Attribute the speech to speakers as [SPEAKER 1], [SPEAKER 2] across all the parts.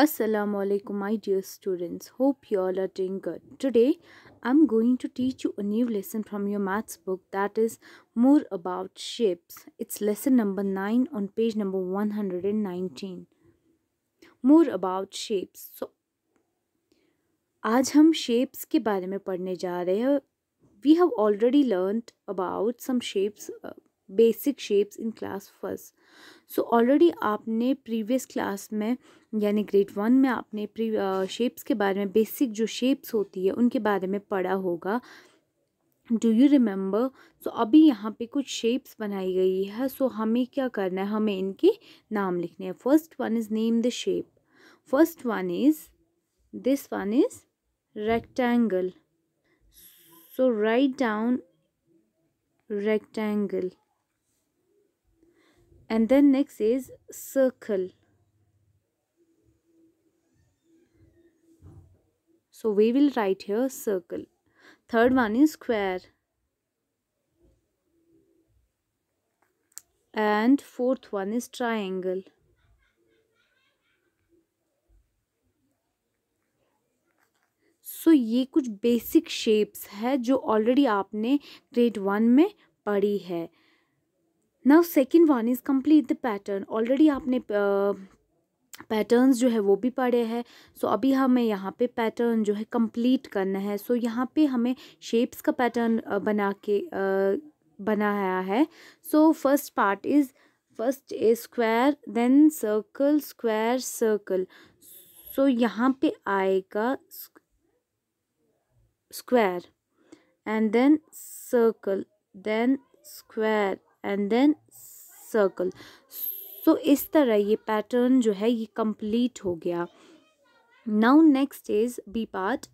[SPEAKER 1] Assalamu alaikum my dear students hope you all are doing good today I'm going to teach you a new lesson from your maths book that is more about shapes it's lesson number 9 on page number 119 more about shapes so आज हम shapes के बारे में पढ़ने जा we have already learned about some shapes uh, basic shapes in class first so already आपने previous class में यानी ग्रेड वन में आपने प्री शेप्स के बारे में बेसिक जो शेप्स होती है उनके बारे में पढ़ा होगा डू यू रिमेंबर सो अभी यहाँ पे कुछ शेप्स बनाई गई है सो so हमें क्या करना है हमें इनके नाम लिखने हैं first one is name the shape first one is this one is rectangle so write down rectangle and then next is circle so we will write here circle third one is square and fourth one is triangle so so, ये कुछ basic shapes है जो already आपने grade one में पढ़ी है now second one is complete the pattern already आपने patterns जो है वो भी पड़े हैं सो so, अभी हमें यहाँ पे पैटर्न जो है कंप्लीट करना है सो so, यहाँ पे हमें शेप्स का पैटर्न बना के बनाया है so first part is first a square then circle square circle so यहाँ पे आएगा square and then circle then square and then circle so इस तरह ये पैटर्न जो है ये कंप्लीट हो गया now next is B part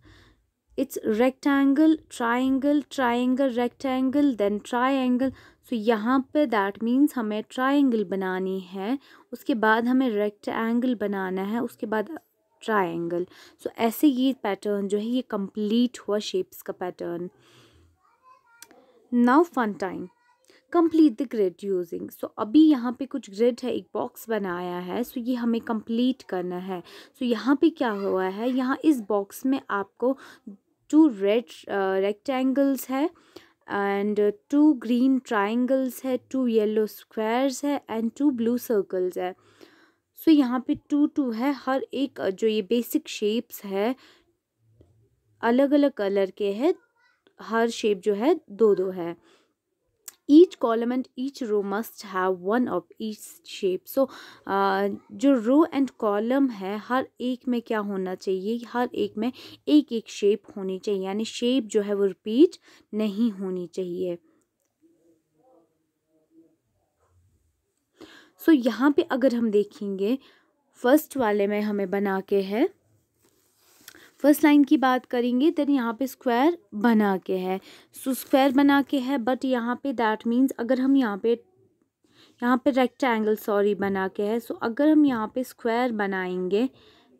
[SPEAKER 1] it's rectangle triangle triangle rectangle then triangle so यहाँ पे दैट मीन्स हमें ट्राइंगल बनानी है उसके बाद हमें रेक्टेंगल बनाना है उसके बाद ट्राइंगल सो so, ऐसे ये पैटर्न जो है ये कंप्लीट हुआ शेप्स का pattern now fun time complete the grid using so अभी यहाँ पे कुछ ग्रिड है एक बॉक्स बनाया है सो so ये हमें कंप्लीट करना है सो so यहाँ पे क्या हुआ है यहाँ इस बॉक्स में आपको टू रेड रेक्टेंगल्स है एंड टू ग्रीन ट्राइंगल्स है टू येलो स्क्वायर्स है एंड टू ब्लू सर्कल्स है सो so यहाँ पे टू टू है हर एक uh, जो ये बेसिक शेप्स है अलग अलग कलर के है हर शेप जो है दो दो है each column and each row must have one of each shape so जो रो एंड कॉलम है हर एक में क्या होना चाहिए हर एक में एक एक शेप होनी चाहिए यानी शेप जो है वो रिपीट नहीं होनी चाहिए सो so, यहाँ पे अगर हम देखेंगे फर्स्ट वाले में हमें बना के है फर्स्ट लाइन की बात करेंगे देन यहाँ पे स्क्वायर बना के है सो स्क्वायर बना के है बट यहाँ पे दैट मीन्स अगर हम यहाँ पे यहाँ पे रेक्टेंगल सॉरी बना के है सो so, अगर हम यहाँ पे स्क्वायर बनाएंगे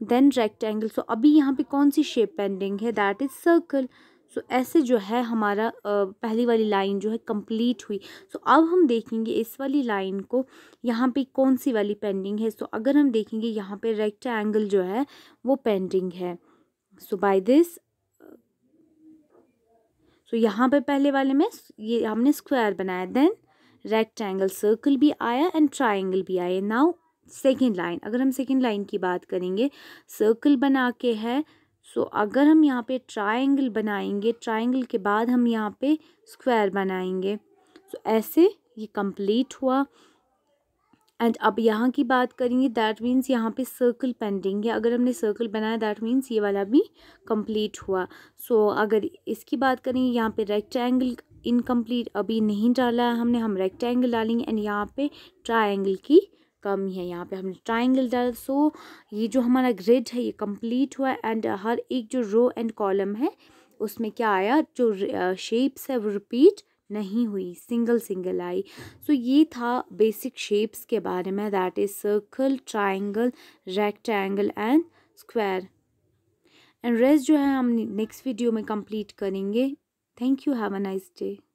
[SPEAKER 1] देन रेक्टेंगल सो अभी यहाँ पे कौन सी शेप पेंडिंग है दैट इज़ सर्कल सो ऐसे जो है हमारा पहली वाली लाइन जो है कंप्लीट हुई सो so, अब हम देखेंगे इस वाली लाइन को यहाँ पे कौन सी वाली पेंडिंग है सो so, अगर हम देखेंगे यहाँ पे रेक्टेंगल जो है वो पेंडिंग है सो बाय दिस सो यहाँ पर पहले वाले में ये हमने स्क्वायर बनाया देन रेक्टेंगल सर्कल भी आया एंड ट्राइंगल भी आया नाउ सेकेंड लाइन अगर हम सेकेंड लाइन की बात करेंगे सर्कल बना के है सो so, अगर हम यहाँ पे ट्राइंगल बनाएंगे ट्राइंगल के बाद हम यहाँ पे स्क्वायर बनाएंगे सो so, ऐसे ये कंप्लीट हुआ एंड अब यहाँ की बात करेंगे दैट मीन्स यहाँ पे सर्कल पेंडिंग है अगर हमने सर्कल बनाया दैट मीन्स ये वाला भी कंप्लीट हुआ सो so, अगर इसकी बात करेंगे यहाँ पे रेक्टेंगल इनकम्प्लीट अभी नहीं डाला है हमने हम रेक्टेंगल डालेंगे एंड यहाँ पे ट्राइंगल की कमी है यहाँ पे हमने ट्राइंगल डाला सो so, ये जो हमारा ग्रिड है ये कम्प्लीट हुआ एंड हर एक जो रो एंड कॉलम है उसमें क्या आया जो शेप्स है वो रिपीट नहीं हुई सिंगल सिंगल आई सो so, ये था बेसिक शेप्स के बारे में that is circle triangle rectangle and square and rest जो है हम नेक्स्ट वीडियो में कंप्लीट करेंगे thank you have a nice day